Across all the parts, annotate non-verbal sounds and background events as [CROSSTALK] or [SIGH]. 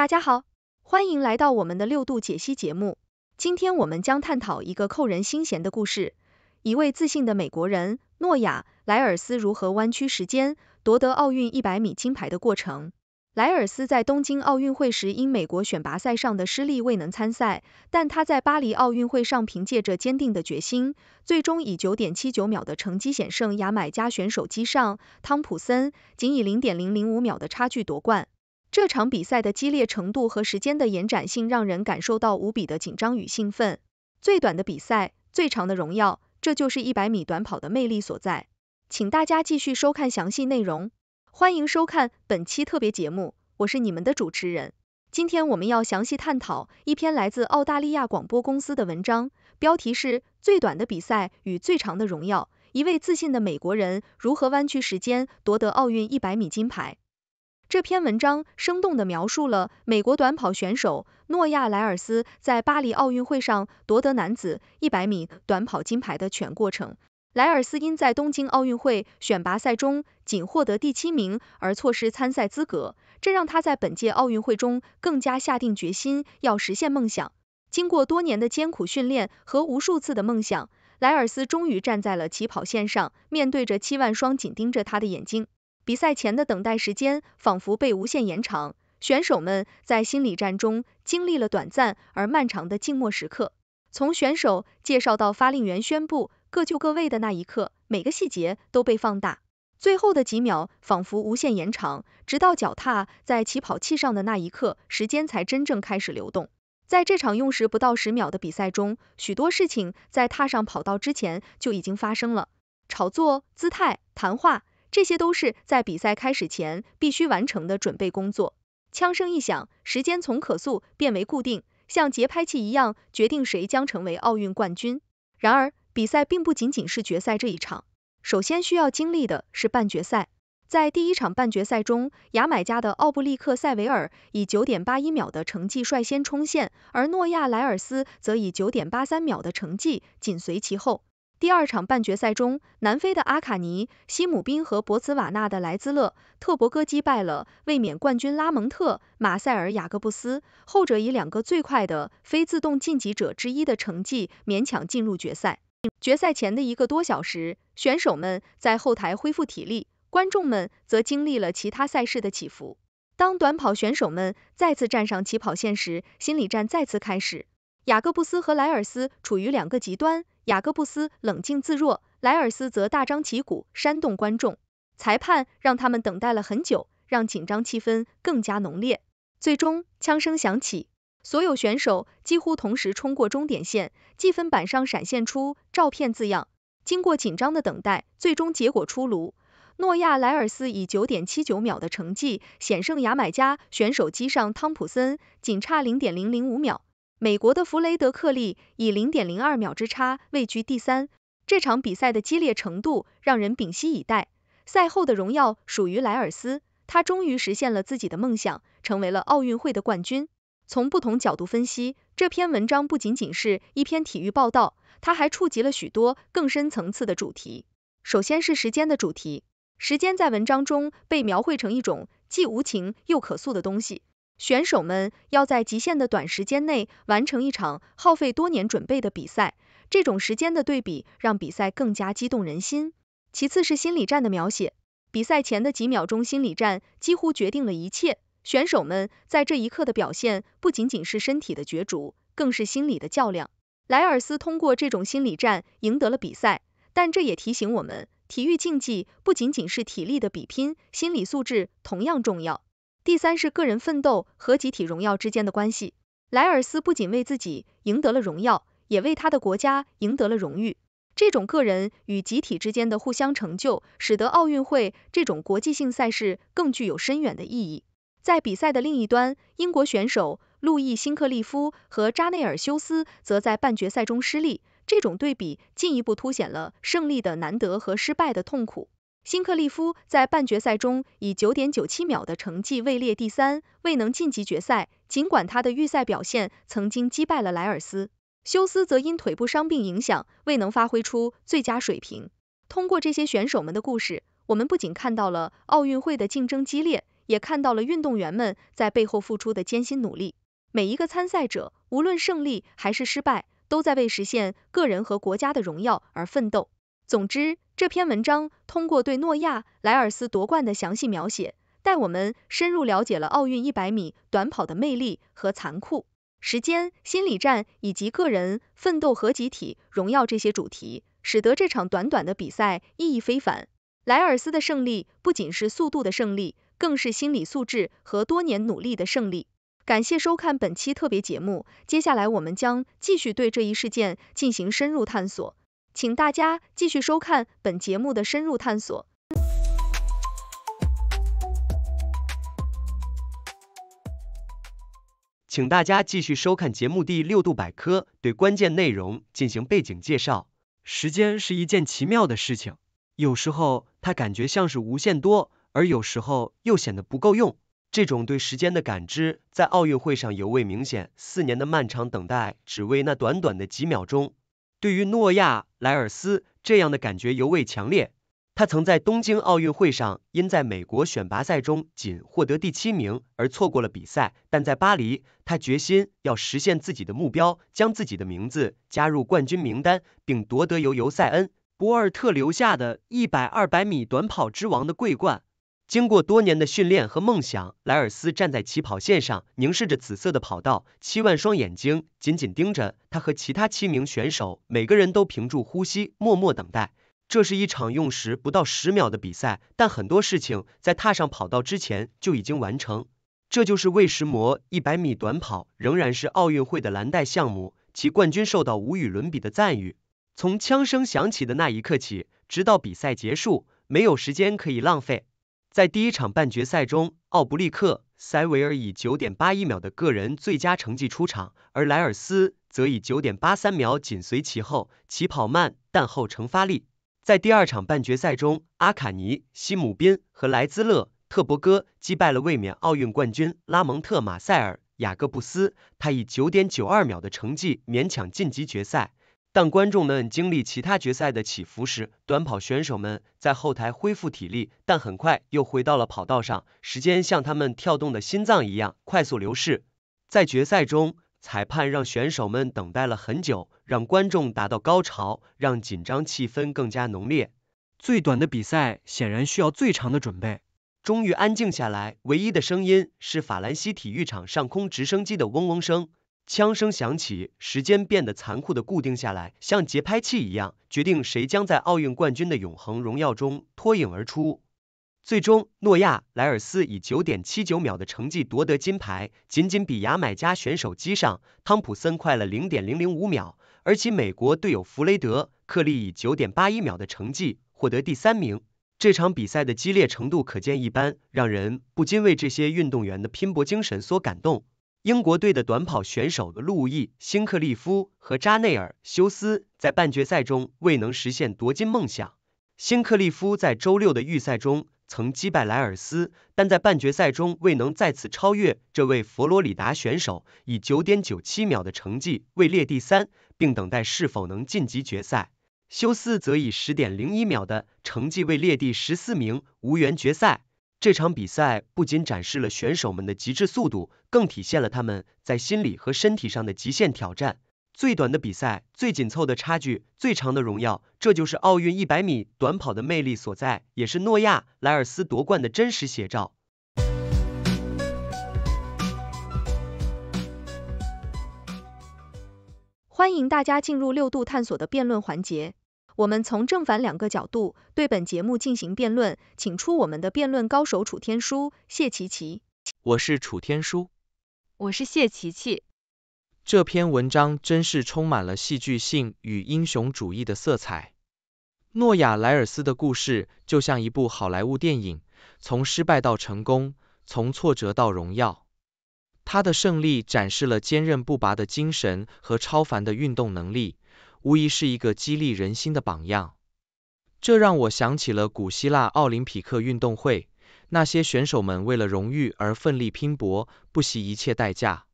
大家好，欢迎来到我们的六度解析节目。今天我们将探讨一个扣人心弦的故事：一位自信的美国人诺亚·莱尔斯如何弯曲时间，夺得奥运一百米金牌的过程。莱尔斯在东京奥运会时因美国选拔赛上的失利未能参赛，但他在巴黎奥运会上凭借着坚定的决心，最终以九点七九秒的成绩险胜牙买加选手机上汤普森，仅以零点零零五秒的差距夺冠。这场比赛的激烈程度和时间的延展性让人感受到无比的紧张与兴奋。最短的比赛，最长的荣耀，这就是一百米短跑的魅力所在。请大家继续收看详细内容。欢迎收看本期特别节目，我是你们的主持人。今天我们要详细探讨一篇来自澳大利亚广播公司的文章，标题是《最短的比赛与最长的荣耀》。一位自信的美国人如何弯曲时间夺得奥运一百米金牌？这篇文章生动的描述了美国短跑选手诺亚·莱尔斯在巴黎奥运会上夺得男子一百米短跑金牌的全过程。莱尔斯因在东京奥运会选拔赛中仅获得第七名而错失参赛资格，这让他在本届奥运会中更加下定决心要实现梦想。经过多年的艰苦训练和无数次的梦想，莱尔斯终于站在了起跑线上，面对着七万双紧盯着他的眼睛。比赛前的等待时间仿佛被无限延长，选手们在心理战中经历了短暂而漫长的静默时刻。从选手介绍到发令员宣布“各就各位”的那一刻，每个细节都被放大。最后的几秒仿佛无限延长，直到脚踏在起跑器上的那一刻，时间才真正开始流动。在这场用时不到十秒的比赛中，许多事情在踏上跑道之前就已经发生了：炒作、姿态、谈话。这些都是在比赛开始前必须完成的准备工作。枪声一响，时间从可塑变为固定，像节拍器一样决定谁将成为奥运冠军。然而，比赛并不仅仅是决赛这一场，首先需要经历的是半决赛。在第一场半决赛中，牙买加的奥布利克·塞维尔以九点八一秒的成绩率先冲线，而诺亚·莱尔斯则以九点八三秒的成绩紧随其后。第二场半决赛中，南非的阿卡尼、西姆宾和博茨瓦纳的莱兹勒、特伯格击败了卫冕冠军拉蒙特·马塞尔·雅各布斯，后者以两个最快的非自动晋级者之一的成绩勉强进入决赛。决赛前的一个多小时，选手们在后台恢复体力，观众们则经历了其他赛事的起伏。当短跑选手们再次站上起跑线时，心理战再次开始。雅各布斯和莱尔斯处于两个极端。雅各布斯冷静自若，莱尔斯则大张旗鼓，煽动观众。裁判让他们等待了很久，让紧张气氛更加浓烈。最终，枪声响起，所有选手几乎同时冲过终点线，计分板上闪现出“照片”字样。经过紧张的等待，最终结果出炉：诺亚·莱尔斯以九点七九秒的成绩险胜牙买加选手击上汤普森，仅差零点零零五秒。美国的弗雷德克利以零点零二秒之差位居第三。这场比赛的激烈程度让人屏息以待。赛后的荣耀属于莱尔斯，他终于实现了自己的梦想，成为了奥运会的冠军。从不同角度分析，这篇文章不仅仅是一篇体育报道，它还触及了许多更深层次的主题。首先是时间的主题，时间在文章中被描绘成一种既无情又可塑的东西。选手们要在极限的短时间内完成一场耗费多年准备的比赛，这种时间的对比让比赛更加激动人心。其次是心理战的描写，比赛前的几秒钟心理战几乎决定了一切。选手们在这一刻的表现不仅仅是身体的角逐，更是心理的较量。莱尔斯通过这种心理战赢得了比赛，但这也提醒我们，体育竞技不仅仅是体力的比拼，心理素质同样重要。第三是个人奋斗和集体荣耀之间的关系。莱尔斯不仅为自己赢得了荣耀，也为他的国家赢得了荣誉。这种个人与集体之间的互相成就，使得奥运会这种国际性赛事更具有深远的意义。在比赛的另一端，英国选手路易·辛克利夫和扎内尔·修斯则在半决赛中失利。这种对比进一步凸显了胜利的难得和失败的痛苦。金克利夫在半决赛中以九点九七秒的成绩位列第三，未能晋级决赛。尽管他的预赛表现曾经击败了莱尔斯，休斯则因腿部伤病影响，未能发挥出最佳水平。通过这些选手们的故事，我们不仅看到了奥运会的竞争激烈，也看到了运动员们在背后付出的艰辛努力。每一个参赛者，无论胜利还是失败，都在为实现个人和国家的荣耀而奋斗。总之，这篇文章通过对诺亚·莱尔斯夺冠的详细描写，带我们深入了解了奥运一百米短跑的魅力和残酷、时间、心理战以及个人奋斗和集体荣耀这些主题，使得这场短短的比赛意义非凡。莱尔斯的胜利不仅是速度的胜利，更是心理素质和多年努力的胜利。感谢收看本期特别节目，接下来我们将继续对这一事件进行深入探索。请大家继续收看本节目的深入探索。请大家继续收看节目第六度百科对关键内容进行背景介绍。时间是一件奇妙的事情，有时候它感觉像是无限多，而有时候又显得不够用。这种对时间的感知在奥运会上尤为明显，四年的漫长等待只为那短短的几秒钟。对于诺亚·莱尔斯这样的感觉尤为强烈。他曾在东京奥运会上因在美国选拔赛中仅获得第七名而错过了比赛，但在巴黎，他决心要实现自己的目标，将自己的名字加入冠军名单，并夺得由尤塞恩·博尔特留下的一百二百米短跑之王的桂冠。经过多年的训练和梦想，莱尔斯站在起跑线上，凝视着紫色的跑道，七万双眼睛紧紧盯着他和其他七名选手，每个人都屏住呼吸，默默等待。这是一场用时不到十秒的比赛，但很多事情在踏上跑道之前就已经完成。这就是为时模一百米短跑，仍然是奥运会的蓝带项目，其冠军受到无与伦比的赞誉。从枪声响起的那一刻起，直到比赛结束，没有时间可以浪费。在第一场半决赛中，奥布利克·塞维尔以九点八一秒的个人最佳成绩出场，而莱尔斯则以九点八三秒紧随其后。起跑慢，但后程发力。在第二场半决赛中，阿卡尼·西姆宾和莱兹勒·特伯戈击败了卫冕奥运冠军拉蒙特·马塞尔·雅各布斯，他以九点九二秒的成绩勉强晋级决赛。当观众们经历其他决赛的起伏时，短跑选手们在后台恢复体力，但很快又回到了跑道上。时间像他们跳动的心脏一样快速流逝。在决赛中，裁判让选手们等待了很久，让观众达到高潮，让紧张气氛更加浓烈。最短的比赛显然需要最长的准备。终于安静下来，唯一的声音是法兰西体育场上空直升机的嗡嗡声。枪声响起，时间变得残酷的固定下来，像节拍器一样，决定谁将在奥运冠军的永恒荣耀中脱颖而出。最终，诺亚·莱尔斯以九点七九秒的成绩夺得金牌，仅仅比牙买加选手基尚·汤普森快了零点零零五秒，而其美国队友弗雷德·克利以九点八一秒的成绩获得第三名。这场比赛的激烈程度可见一斑，让人不禁为这些运动员的拼搏精神所感动。英国队的短跑选手的路易·辛克利夫和扎内尔·休斯在半决赛中未能实现夺金梦想。辛克利夫在周六的预赛中曾击败莱尔斯，但在半决赛中未能再次超越这位佛罗里达选手，以9.97秒的成绩位列第三，并等待是否能晋级决赛。休斯则以10.01秒的成绩位列第十四名，无缘决赛。这场比赛不仅展示了选手们的极致速度，更体现了他们在心理和身体上的极限挑战。最短的比赛，最紧凑的差距，最长的荣耀，这就是奥运一百米短跑的魅力所在，也是诺亚·莱尔斯夺冠的真实写照。欢迎大家进入六度探索的辩论环节。我们从正反两个角度对本节目进行辩论，请出我们的辩论高手楚天舒、谢琪琪。我是楚天舒。我是谢琪琪。这篇文章真是充满了戏剧性与英雄主义的色彩。诺亚莱尔斯的故事就像一部好莱坞电影，从失败到成功，从挫折到荣耀。他的胜利展示了坚韧不拔的精神和超凡的运动能力。无疑是一个激励人心的榜样，这让我想起了古希腊奥林匹克运动会，那些选手们为了荣誉而奋力拼搏，不惜一切代价。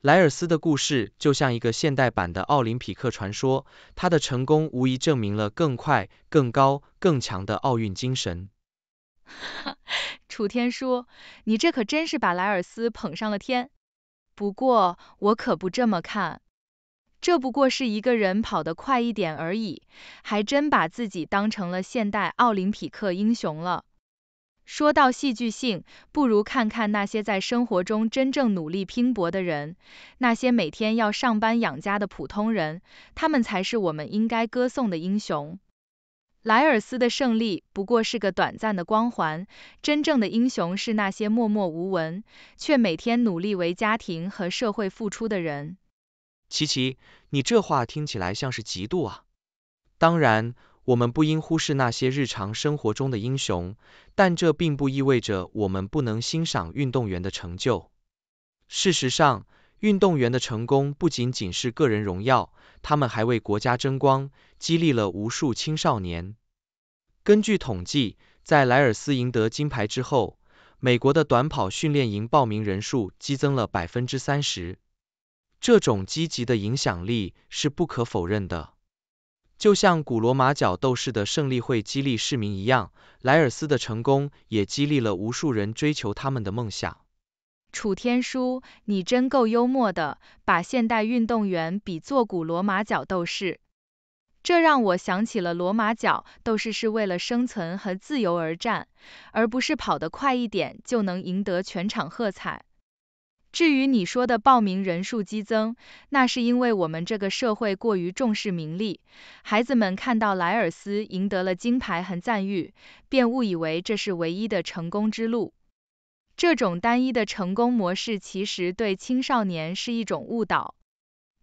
莱尔斯的故事就像一个现代版的奥林匹克传说，他的成功无疑证明了更快、更高、更强的奥运精神。哈 [LAUGHS] 楚天舒，你这可真是把莱尔斯捧上了天。不过我可不这么看。这不过是一个人跑得快一点而已，还真把自己当成了现代奥林匹克英雄了。说到戏剧性，不如看看那些在生活中真正努力拼搏的人，那些每天要上班养家的普通人，他们才是我们应该歌颂的英雄。莱尔斯的胜利不过是个短暂的光环，真正的英雄是那些默默无闻却每天努力为家庭和社会付出的人。琪琪，你这话听起来像是嫉妒啊。当然，我们不应忽视那些日常生活中的英雄，但这并不意味着我们不能欣赏运动员的成就。事实上，运动员的成功不仅仅是个人荣耀，他们还为国家争光，激励了无数青少年。根据统计，在莱尔斯赢得金牌之后，美国的短跑训练营报名人数激增了百分之三十。这种积极的影响力是不可否认的，就像古罗马角斗士的胜利会激励市民一样，莱尔斯的成功也激励了无数人追求他们的梦想。楚天舒，你真够幽默的，把现代运动员比作古罗马角斗士，这让我想起了罗马角斗士是为了生存和自由而战，而不是跑得快一点就能赢得全场喝彩。至于你说的报名人数激增，那是因为我们这个社会过于重视名利。孩子们看到莱尔斯赢得了金牌和赞誉，便误以为这是唯一的成功之路。这种单一的成功模式其实对青少年是一种误导。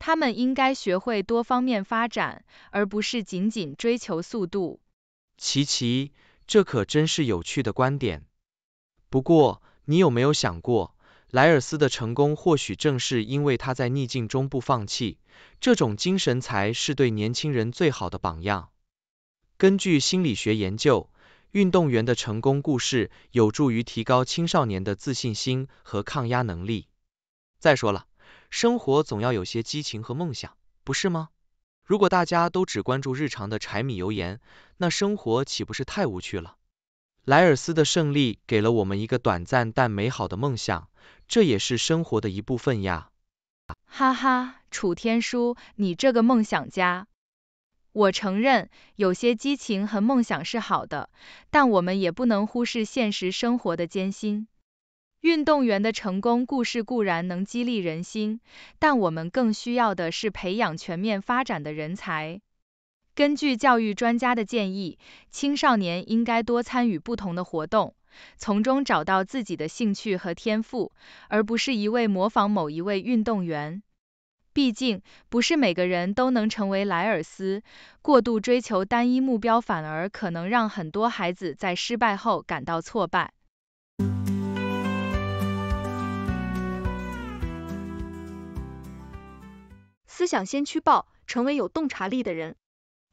他们应该学会多方面发展，而不是仅仅追求速度。琪琪，这可真是有趣的观点。不过，你有没有想过？莱尔斯的成功或许正是因为他在逆境中不放弃，这种精神才是对年轻人最好的榜样。根据心理学研究，运动员的成功故事有助于提高青少年的自信心和抗压能力。再说了，生活总要有些激情和梦想，不是吗？如果大家都只关注日常的柴米油盐，那生活岂不是太无趣了？莱尔斯的胜利给了我们一个短暂但美好的梦想，这也是生活的一部分呀。哈哈，楚天舒，你这个梦想家。我承认，有些激情和梦想是好的，但我们也不能忽视现实生活的艰辛。运动员的成功故事固然能激励人心，但我们更需要的是培养全面发展的人才。根据教育专家的建议，青少年应该多参与不同的活动，从中找到自己的兴趣和天赋，而不是一味模仿某一位运动员。毕竟，不是每个人都能成为莱尔斯，过度追求单一目标反而可能让很多孩子在失败后感到挫败。思想先驱报，成为有洞察力的人。